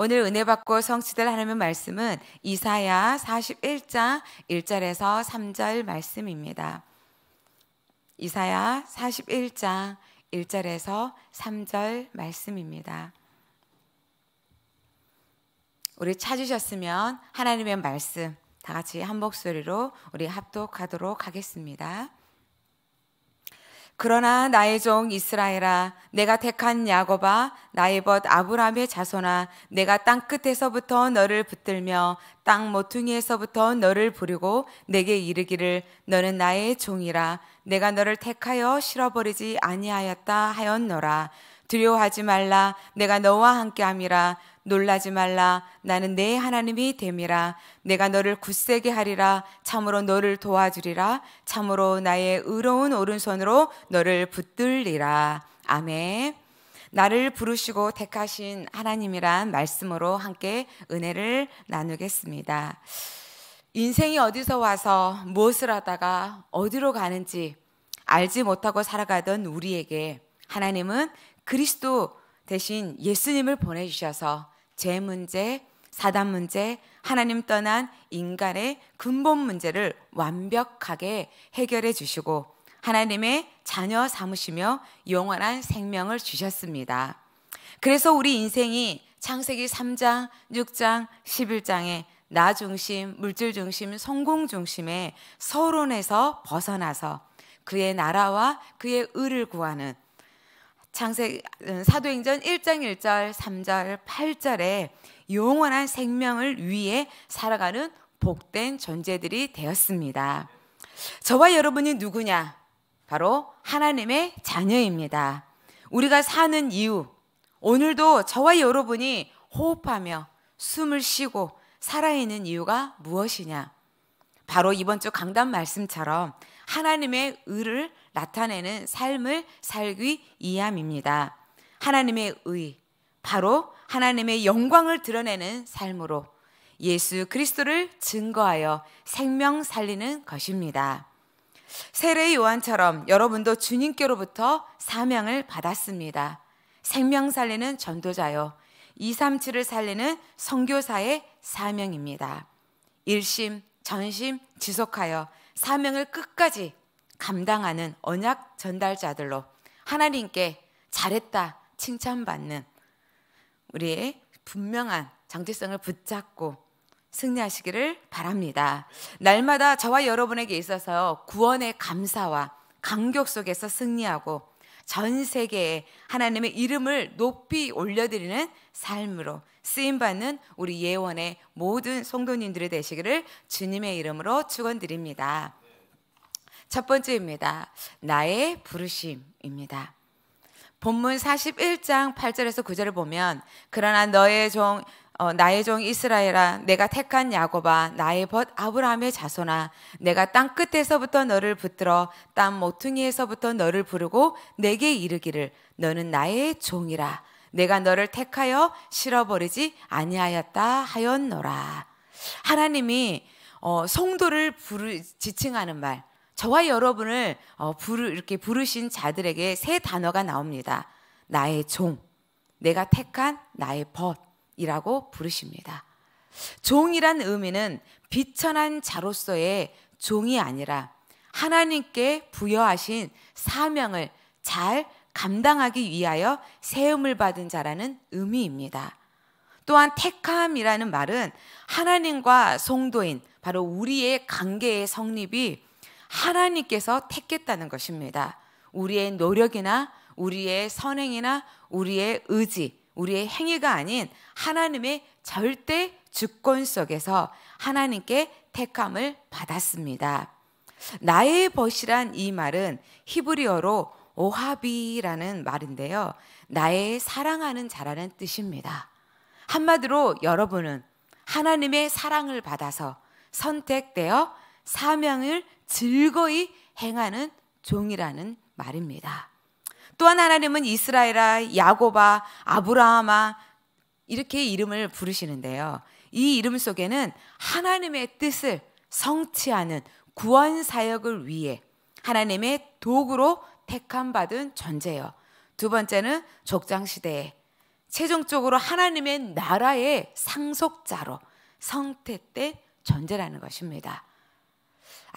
오늘 은혜 받고 성취될 하나님의 말씀은 이사야 41장 1절에서 3절 말씀입니다. 이사야 41장 1절에서 3절 말씀입니다. 우리 찾으셨으면 하나님의 말씀 다 같이 한 목소리로 우리 합독하도록 하겠습니다. 그러나 나의 종 이스라엘아 내가 택한 야곱아 나의 벗 아브라함의 자손아 내가 땅 끝에서부터 너를 붙들며 땅 모퉁이에서부터 너를 부르고 내게 이르기를 너는 나의 종이라 내가 너를 택하여 실어버리지 아니하였다 하였노라 두려워하지 말라 내가 너와 함께함이라 놀라지 말라 나는 내 하나님이 됨이라 내가 너를 굳세게 하리라 참으로 너를 도와주리라 참으로 나의 의로운 오른손으로 너를 붙들리라 아멘 나를 부르시고 택하신 하나님이란 말씀으로 함께 은혜를 나누겠습니다 인생이 어디서 와서 무엇을 하다가 어디로 가는지 알지 못하고 살아가던 우리에게 하나님은 그리스도 대신 예수님을 보내주셔서 제 문제, 사단 문제, 하나님 떠난 인간의 근본 문제를 완벽하게 해결해 주시고 하나님의 자녀 삼으시며 영원한 생명을 주셨습니다. 그래서 우리 인생이 창세기 3장, 6장, 11장에 나 중심, 물질 중심, 성공 중심의 서론에서 벗어나서 그의 나라와 그의 의를 구하는 창세 음, 사도행전 1장 1절, 3절, 8절에 영원한 생명을 위해 살아가는 복된 존재들이 되었습니다. 저와 여러분이 누구냐? 바로 하나님의 자녀입니다. 우리가 사는 이유, 오늘도 저와 여러분이 호흡하며 숨을 쉬고 살아있는 이유가 무엇이냐? 바로 이번 주 강단 말씀처럼 하나님의 의를 나타내는 삶을 살기 위함입니다 하나님의 의, 바로 하나님의 영광을 드러내는 삶으로 예수 그리스도를 증거하여 생명 살리는 것입니다. 세례 요한처럼 여러분도 주님께로부터 사명을 받았습니다. 생명 살리는 전도자요. 237을 살리는 선교사의 사명입니다. 일심, 전심, 지속하여 사명을 끝까지 감당하는 언약 전달자들로 하나님께 잘했다 칭찬받는 우리의 분명한 정체성을 붙잡고 승리하시기를 바랍니다. 날마다 저와 여러분에게 있어서 구원의 감사와 감격 속에서 승리하고 전 세계에 하나님의 이름을 높이 올려드리는 삶으로 쓰임받는 우리 예원의 모든 성도님들이 되시기를 주님의 이름으로 축원드립니다. 첫 번째입니다. 나의 부르심입니다. 본문 41장 8절에서 9절을 보면 그러나 너의 종 어, 나의 종 이스라엘아 내가 택한 야곱아 나의 벗 아브라함의 자손아 내가 땅 끝에서부터 너를 붙들어 땅 모퉁이에서부터 너를 부르고 내게 이르기를 너는 나의 종이라 내가 너를 택하여 실어버리지 아니하였다 하였노라 하나님이 어, 성도를 부르 지칭하는 말 저와 여러분을 어, 부르, 이렇게 부르신 자들에게 세 단어가 나옵니다. 나의 종, 내가 택한 나의 벗이라고 부르십니다. 종이란 의미는 비천한 자로서의 종이 아니라 하나님께 부여하신 사명을 잘 감당하기 위하여 세움을 받은 자라는 의미입니다. 또한 택함이라는 말은 하나님과 성도인 바로 우리의 관계의 성립이 하나님께서 택했다는 것입니다. 우리의 노력이나 우리의 선행이나 우리의 의지, 우리의 행위가 아닌 하나님의 절대 주권 속에서 하나님께 택함을 받았습니다. 나의 벗이란 이 말은 히브리어로 오하비라는 말인데요. 나의 사랑하는 자라는 뜻입니다. 한마디로 여러분은 하나님의 사랑을 받아서 선택되어 사명을 즐거이 행하는 종이라는 말입니다. 또한 하나님은 이스라엘아, 야고바, 아브라함아 이렇게 이름을 부르시는데요. 이 이름 속에는 하나님의 뜻을 성취하는 구원 사역을 위해 하나님의 도구로 택함 받은 존재요. 두 번째는 족장 시대에 최종적으로 하나님의 나라의 상속자로 성태때 존재라는 것입니다.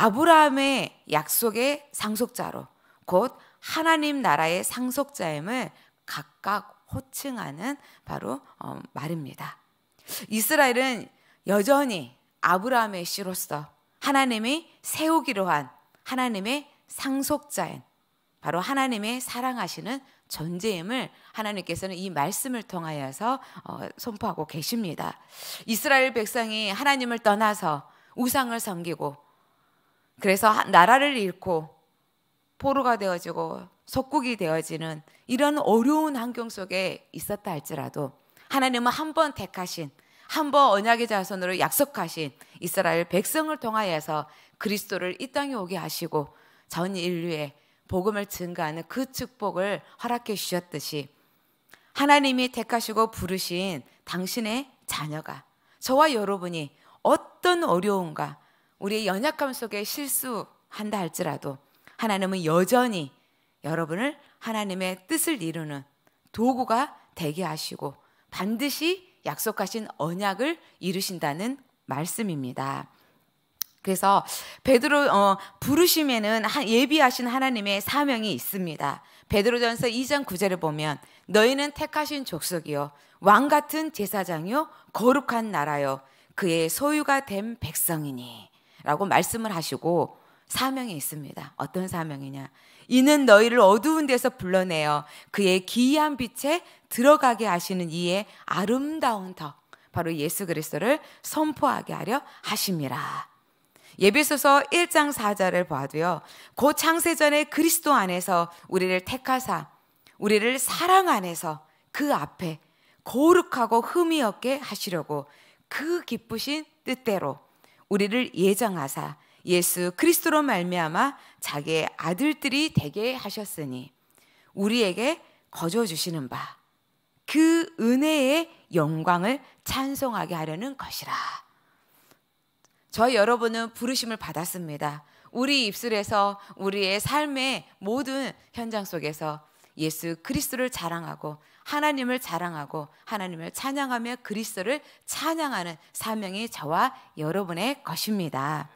아브라함의 약속의 상속자로 곧 하나님 나라의 상속자임을 각각 호칭하는 바로 어, 말입니다. 이스라엘은 여전히 아브라함의 씨로서 하나님이 세우기로 한 하나님의 상속자인 바로 하나님의 사랑하시는 존재임을 하나님께서는 이 말씀을 통하여서 어, 선포하고 계십니다. 이스라엘 백성이 하나님을 떠나서 우상을 섬기고 그래서 나라를 잃고 포로가 되어지고 속국이 되어지는 이런 어려운 환경 속에 있었다 할지라도 하나님은 한 번 택하신 한 번 언약의 자손으로 약속하신 이스라엘 백성을 통하여서 그리스도를 이 땅에 오게 하시고 전 인류에 복음을 증가하는 그 축복을 허락해 주셨듯이 하나님이 택하시고 부르신 당신의 자녀가 저와 여러분이 어떤 어려움과 우리의 연약함 속에 실수한다 할지라도 하나님은 여전히 여러분을 하나님의 뜻을 이루는 도구가 되게 하시고 반드시 약속하신 언약을 이루신다는 말씀입니다. 그래서 베드로 어, 부르심에는 예비하신 하나님의 사명이 있습니다. 베드로전서 2장 9절을 보면 너희는 택하신 족속이요 왕 같은 제사장이요 거룩한 나라요 그의 소유가 된 백성이니 라고 말씀을 하시고 사명이 있습니다. 어떤 사명이냐? 이는 너희를 어두운 데서 불러내어 그의 기이한 빛에 들어가게 하시는 이의 아름다운 덕 바로 예수 그리스도를 선포하게 하려 하심이라. 예배소서 1장 4절을 봐도요. 고 창세전에 그리스도 안에서 우리를 택하사 우리를 사랑 안에서 그 앞에 거룩하고 흠이 없게 하시려고 그 기쁘신 뜻대로 우리를 예정하사 예수 그리스도로 말미암아 자기의 아들들이 되게 하셨으니 우리에게 거저 주시는 바 그 은혜의 영광을 찬송하게 하려는 것이라. 저 여러분은 부르심을 받았습니다. 우리 입술에서 우리의 삶의 모든 현장 속에서 예수 그리스도를 자랑하고 하나님을 자랑하고 하나님을 찬양하며 그리스도를 찬양하는 사명이 저와 여러분의 것입니다.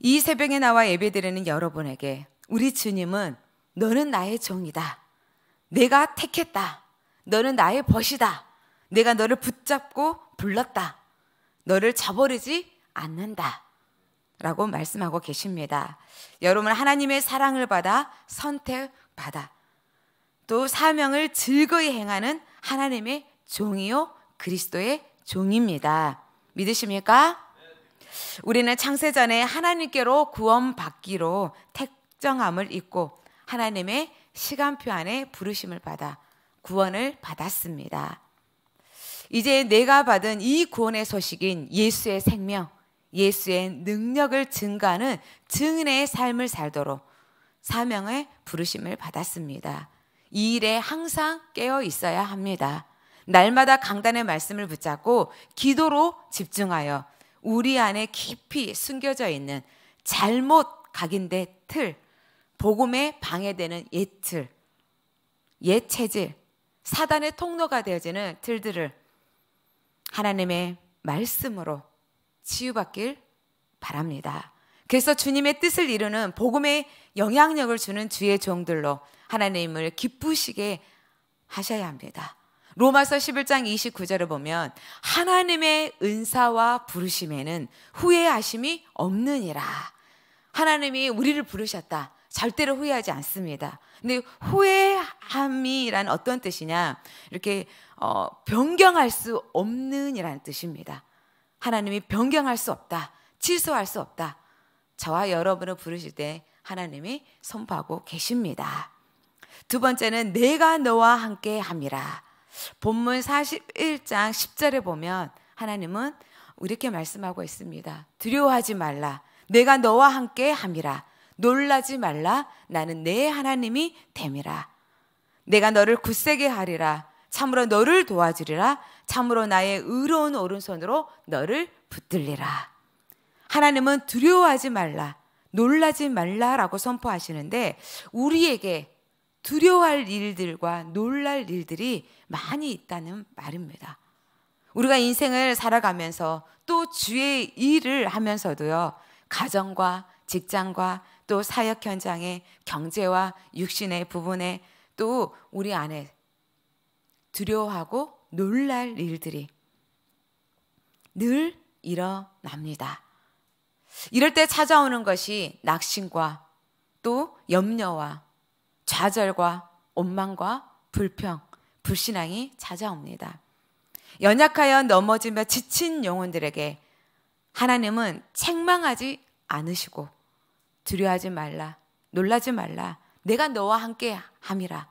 이 새벽에 나와 예배드리는 여러분에게 우리 주님은 너는 나의 종이다. 내가 택했다. 너는 나의 벗이다. 내가 너를 붙잡고 불렀다. 너를 저버리지 않는다. 라고 말씀하고 계십니다. 여러분 하나님의 사랑을 받아 선택 받아 또 사명을 즐거이 행하는 하나님의 종이요 그리스도의 종입니다. 믿으십니까? 우리는 창세전에 하나님께로 구원받기로 택정함을 입고 하나님의 시간표 안에 부르심을 받아 구원을 받았습니다. 이제 내가 받은 이 구원의 소식인 예수의 생명, 예수의 능력을 증가하는 증인의 삶을 살도록 사명의 부르심을 받았습니다. 이 일에 항상 깨어 있어야 합니다. 날마다 강단의 말씀을 붙잡고 기도로 집중하여 우리 안에 깊이 숨겨져 있는 잘못 각인된 틀, 복음에 방해되는 예틀, 예체질, 사단의 통로가 되어지는 틀들을 하나님의 말씀으로 치유받길 바랍니다. 그래서 주님의 뜻을 이루는 복음의 영향력을 주는 주의 종들로 하나님을 기쁘시게 하셔야 합니다. 로마서 11장 29절을 보면 하나님의 은사와 부르심에는 후회하심이 없느니라. 하나님이 우리를 부르셨다. 절대로 후회하지 않습니다. 근데 후회함이란 어떤 뜻이냐? 이렇게 어, 변경할 수 없는이라는 뜻입니다. 하나님이 변경할 수 없다. 취소할 수 없다. 저와 여러분을 부르실 때 하나님이 선포하고 계십니다. 두 번째는 내가 너와 함께 함이라. 본문 41장 10절에 보면 하나님은 이렇게 말씀하고 있습니다. 두려워하지 말라. 내가 너와 함께 함이라. 놀라지 말라. 나는 내 하나님이 됨이라. 내가 너를 굳세게 하리라. 참으로 너를 도와주리라. 참으로 나의 의로운 오른손으로 너를 붙들리라. 하나님은 두려워하지 말라, 놀라지 말라라고 선포하시는데 우리에게 두려워할 일들과 놀랄 일들이 많이 있다는 말입니다. 우리가 인생을 살아가면서 또 주의 일을 하면서도요, 가정과 직장과 또 사역 현장의 경제와 육신의 부분에 또 우리 안에 두려워하고 놀랄 일들이 늘 일어납니다. 이럴 때 찾아오는 것이 낙심과 또 염려와 좌절과 원망과 불평, 불신앙이 찾아옵니다. 연약하여 넘어지며 지친 영혼들에게 하나님은 책망하지 않으시고 두려워하지 말라, 놀라지 말라, 내가 너와 함께 함이라,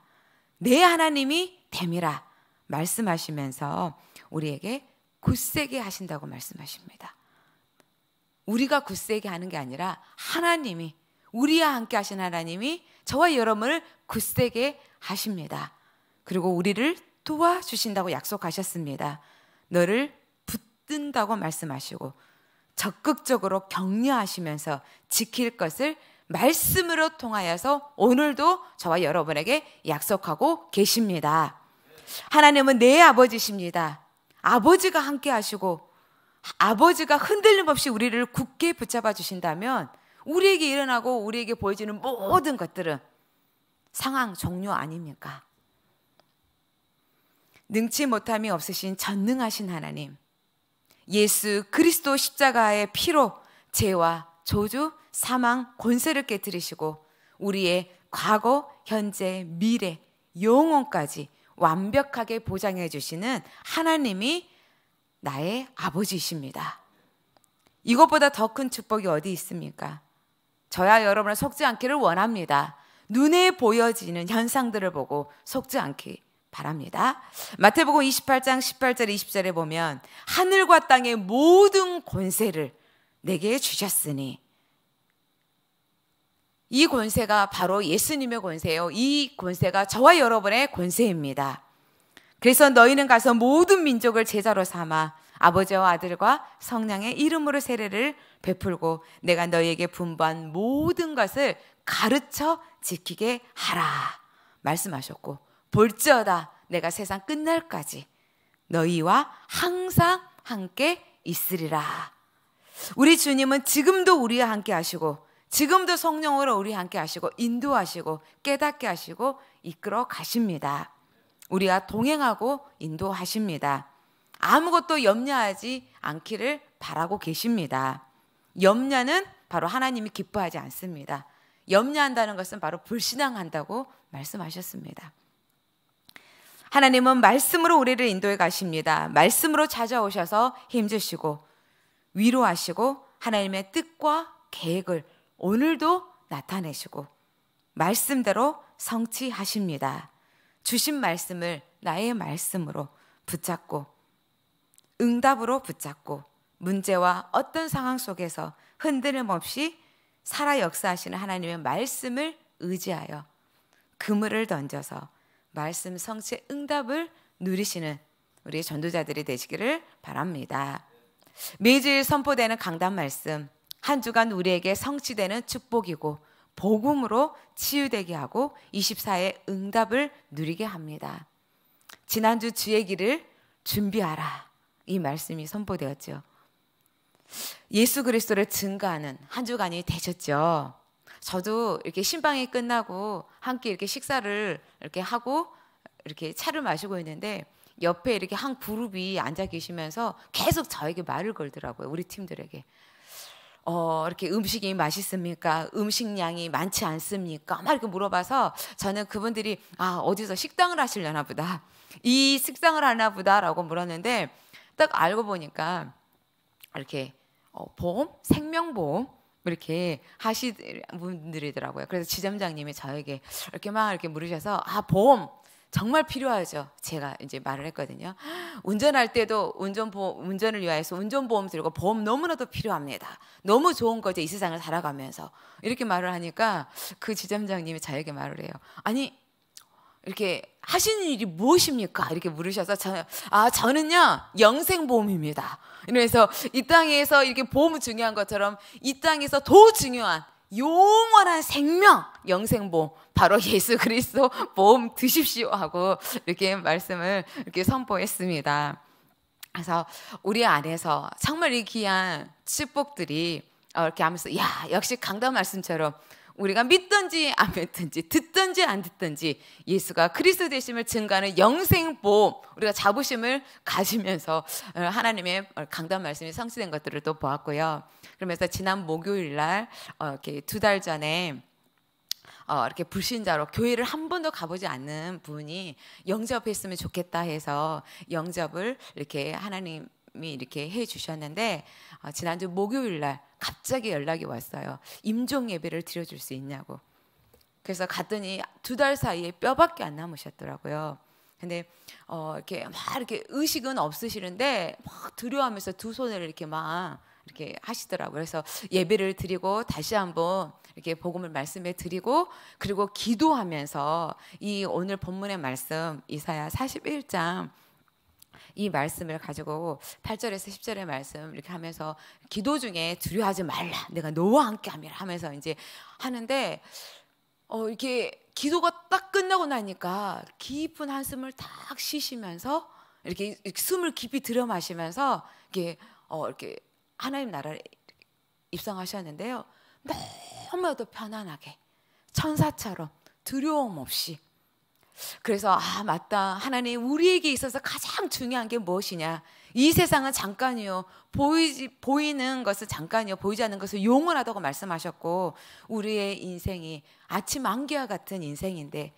내 하나님이 됨이라 말씀하시면서 우리에게 굳세게 하신다고 말씀하십니다. 우리가 굳세게 하는 게 아니라 하나님이 우리와 함께 하신 하나님이 저와 여러분을 굳세게 하십니다. 그리고 우리를 도와주신다고 약속하셨습니다. 너를 붙든다고 말씀하시고 적극적으로 격려하시면서 지킬 것을 말씀으로 통하여서 오늘도 저와 여러분에게 약속하고 계십니다. 하나님은 내 아버지십니다. 아버지가 함께 하시고 아버지가 흔들림 없이 우리를 굳게 붙잡아 주신다면 우리에게 일어나고 우리에게 보여지는 모든 것들은 상황 종료 아닙니까? 능치 못함이 없으신 전능하신 하나님, 예수 그리스도 십자가의 피로 죄와 저주, 사망, 권세를 깨뜨리시고 우리의 과거, 현재, 미래, 영혼까지 완벽하게 보장해 주시는 하나님이 나의 아버지이십니다. 이것보다 더 큰 축복이 어디 있습니까? 저야 여러분을 속지 않기를 원합니다. 눈에 보여지는 현상들을 보고 속지 않기 바랍니다. 마태복음 28장 18절 20절에 보면 하늘과 땅의 모든 권세를 내게 주셨으니 이 권세가 바로 예수님의 권세요. 이 권세가 저와 여러분의 권세입니다. 그래서 너희는 가서 모든 민족을 제자로 삼아 아버지와 아들과 성령의 이름으로 세례를 베풀고 내가 너희에게 분부한 모든 것을 가르쳐 지키게 하라 말씀하셨고 볼지어다 내가 세상 끝날까지 너희와 항상 함께 있으리라. 우리 주님은 지금도 우리와 함께 하시고 지금도 성령으로 우리 함께 하시고 인도하시고 깨닫게 하시고 이끌어 가십니다. 우리와 동행하고 인도하십니다. 아무것도 염려하지 않기를 바라고 계십니다. 염려는 바로 하나님이 기뻐하지 않습니다. 염려한다는 것은 바로 불신앙한다고 말씀하셨습니다. 하나님은 말씀으로 우리를 인도해 가십니다. 말씀으로 찾아오셔서 힘주시고 위로하시고 하나님의 뜻과 계획을 오늘도 나타내시고 말씀대로 성취하십니다. 주신 말씀을 나의 말씀으로 붙잡고 응답으로 붙잡고 문제와 어떤 상황 속에서 흔들림 없이 살아 역사하시는 하나님의 말씀을 의지하여 그물을 던져서 말씀 성취 응답을 누리시는 우리 전도자들이 되시기를 바랍니다. 매주 선포되는 강단 말씀 한 주간 우리에게 성취되는 축복이고 복음으로 치유되게 하고 24의 응답을 누리게 합니다. 지난주 주의 길을 준비하라. 이 말씀이 선포되었죠. 예수 그리스도를 증거하는 한 주간이 되셨죠. 저도 이렇게 신방이 끝나고 함께 이렇게 식사를 이렇게 하고 이렇게 차를 마시고 있는데 옆에 이렇게 한 그룹이 앉아 계시면서 계속 저에게 말을 걸더라고요. 우리 팀들에게. 어, 이렇게 음식이 맛있습니까? 음식량이 많지 않습니까? 막 이렇게 물어봐서 저는 그분들이 아, 어디서 식당을 하시려나 보다. 이 식당을 하나 보다라고 물었는데 딱 알고 보니까 이렇게 어, 보험, 생명보험 이렇게 하시 는 분들이더라고요. 그래서 지점장님이 저에게 이렇게 막 이렇게 물으셔서 아 보험 정말 필요하죠. 제가 이제 말을 했거든요. 운전할 때도 운전보 험 운전을 위해서 운전보험 들고 보험 너무나도 필요합니다. 너무 좋은 거죠. 이 세상을 살아가면서 이렇게 말을 하니까 그 지점장님이 저에게 말을 해요. 아니 이렇게 하시는 일이 무엇입니까? 이렇게 물으셔서 저는 아 저는요 영생보험입니다. 이래서 이 땅에서 이렇게 보험 중요한 것처럼 이 땅에서 더 중요한 영원한 생명, 영생보, 뭐, 바로 예수 그리스도 보험 드십시오 하고 이렇게 말씀을 이렇게 선포했습니다. 그래서 우리 안에서 정말 이 귀한 축복들이 어, 이렇게 하면서 야 역시 강단 말씀처럼 우리가 믿든지 안 믿든지 듣든지 안 듣든지 예수가 그리스도 되심을 증가하는 영생 보험 우리가 자부심을 가지면서 어, 하나님의 강단 말씀이 성취된 것들을 또 보았고요. 그러면서 지난 목요일 날 어, 이렇게 두 달 전에 어, 이렇게 불신자로 교회를 한 번도 가보지 않는 분이 영접했으면 좋겠다 해서 영접을 이렇게 하나님 목사님이 이렇게 해 주셨는데 어, 지난주 목요일 날 갑자기 연락이 왔어요. 임종 예배를 드려줄 수 있냐고. 그래서 갔더니 두 달 사이에 뼈밖에 안 남으셨더라고요. 근데 어, 이렇게 막 이렇게 의식은 없으시는데 막 두려워하면서 두 손을 이렇게 막 이렇게 하시더라고요. 그래서 예배를 드리고 다시 한번 이렇게 복음을 말씀해 드리고 그리고 기도하면서 이 오늘 본문의 말씀 이사야 41장 이 말씀을 가지고 8절에서 10절의 말씀 이렇게 하면서 기도 중에 두려워하지 말라. 내가 너와 함께 함이라 하면서 이제 하는데 어 이렇게 기도가 딱 끝나고 나니까 깊은 한숨을 딱 쉬시면서 이렇게 숨을 깊이 들여 마시면서 이게 어 이렇게 하나님 나라를 입성하셨는데요. 너무나도 편안하게 천사처럼 두려움 없이 그래서 아 맞다 하나님 우리에게 있어서 가장 중요한 게 무엇이냐 이 세상은 잠깐이요 보이지 보이는 것은 잠깐이요 보이지 않는 것은 영원하다고 말씀하셨고 우리의 인생이 아침 안개와 같은 인생인데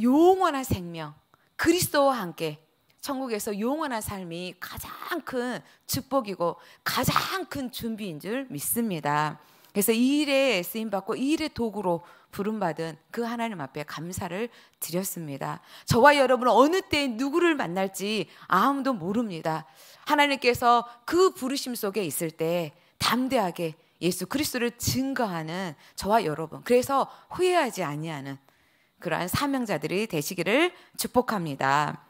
영원한 생명 그리스도와 함께 천국에서 영원한 삶이 가장 큰 축복이고 가장 큰 준비인 줄 믿습니다. 그래서 이 일에 쓰임 받고 이 일의 도구로 부름받은 그 하나님 앞에 감사를 드렸습니다. 저와 여러분은 어느 때 누구를 만날지 아무도 모릅니다. 하나님께서 그 부르심 속에 있을 때 담대하게 예수 그리스도를 증거하는 저와 여러분. 그래서 후회하지 아니하는 그러한 사명자들이 되시기를 축복합니다.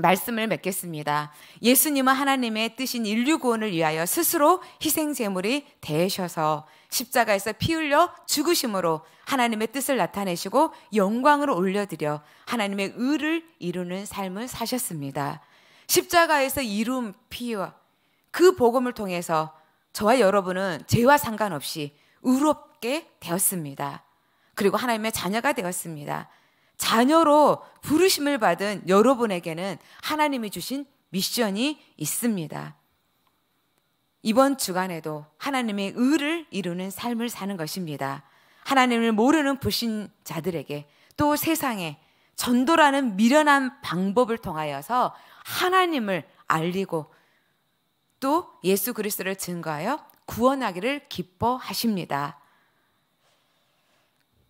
말씀을 맺겠습니다. 예수님은 하나님의 뜻인 인류 구원을 위하여 스스로 희생 제물이 되셔서 십자가에서 피 흘려 죽으심으로 하나님의 뜻을 나타내시고 영광을 올려드려 하나님의 의를 이루는 삶을 사셨습니다. 십자가에서 이룬 피와 그 복음을 통해서 저와 여러분은 죄와 상관없이 의롭게 되었습니다. 그리고 하나님의 자녀가 되었습니다. 자녀로 부르심을 받은 여러분에게는 하나님이 주신 미션이 있습니다. 이번 주간에도 하나님의 의를 이루는 삶을 사는 것입니다. 하나님을 모르는 불신자들에게 또 세상에 전도라는 미련한 방법을 통하여서 하나님을 알리고 또 예수 그리스도를 증거하여 구원하기를 기뻐하십니다.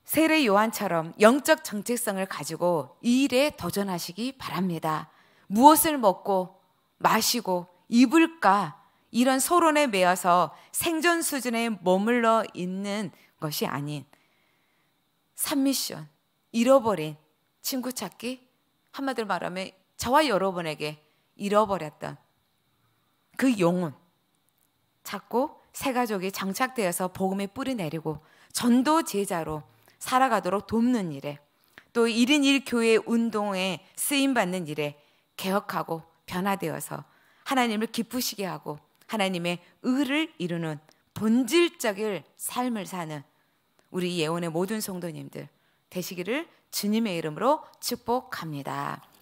세례 요한처럼 영적 정체성을 가지고 이 일에 도전하시기 바랍니다. 무엇을 먹고 마시고 입을까 이런 서론에 매여서 생존 수준에 머물러 있는 것이 아닌 삼미션 잃어버린 친구 찾기 한마디로 말하면 저와 여러분에게 잃어버렸던 그 영혼 찾고 새 가족이 장착되어서 복음에 뿌리 내리고 전도 제자로 살아가도록 돕는 일에 또 1인 1교회 운동에 쓰임받는 일에 개혁하고 변화되어서 하나님을 기쁘시게 하고 하나님의 의를 이루는 본질적인 삶을 사는 우리 예원의 모든 성도님들 되시기를 주님의 이름으로 축복합니다.